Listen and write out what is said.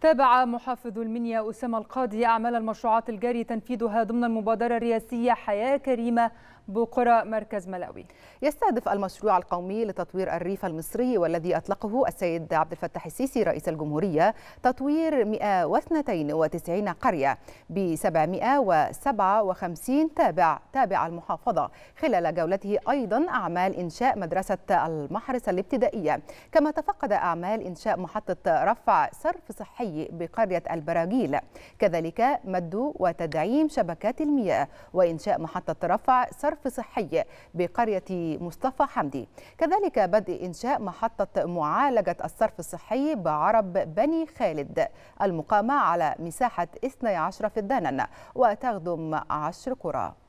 تابع محافظ المنيا أسامة القاضي أعمال المشروعات الجاري تنفيذها ضمن المبادرة الرئاسية حياة كريمة بقرى مركز ملاوي يستهدف المشروع القومي لتطوير الريف المصري والذي أطلقه السيد عبد الفتاح السيسي رئيس الجمهورية تطوير 192 قرية ب 757 تابع تابع المحافظة خلال جولته أيضا أعمال إنشاء مدرسة المحرس الابتدائية كما تفقد أعمال إنشاء محطة رفع صرف صحي بقرية البراجيل كذلك مد وتدعيم شبكات المياه وإنشاء محطة رفع صرف ملف صحي بقرية مصطفى حمدي كذلك بدء إنشاء محطة معالجة الصرف الصحي بعرب بني خالد المقامة على مساحة 12 فدانا وتخدم 10 قرى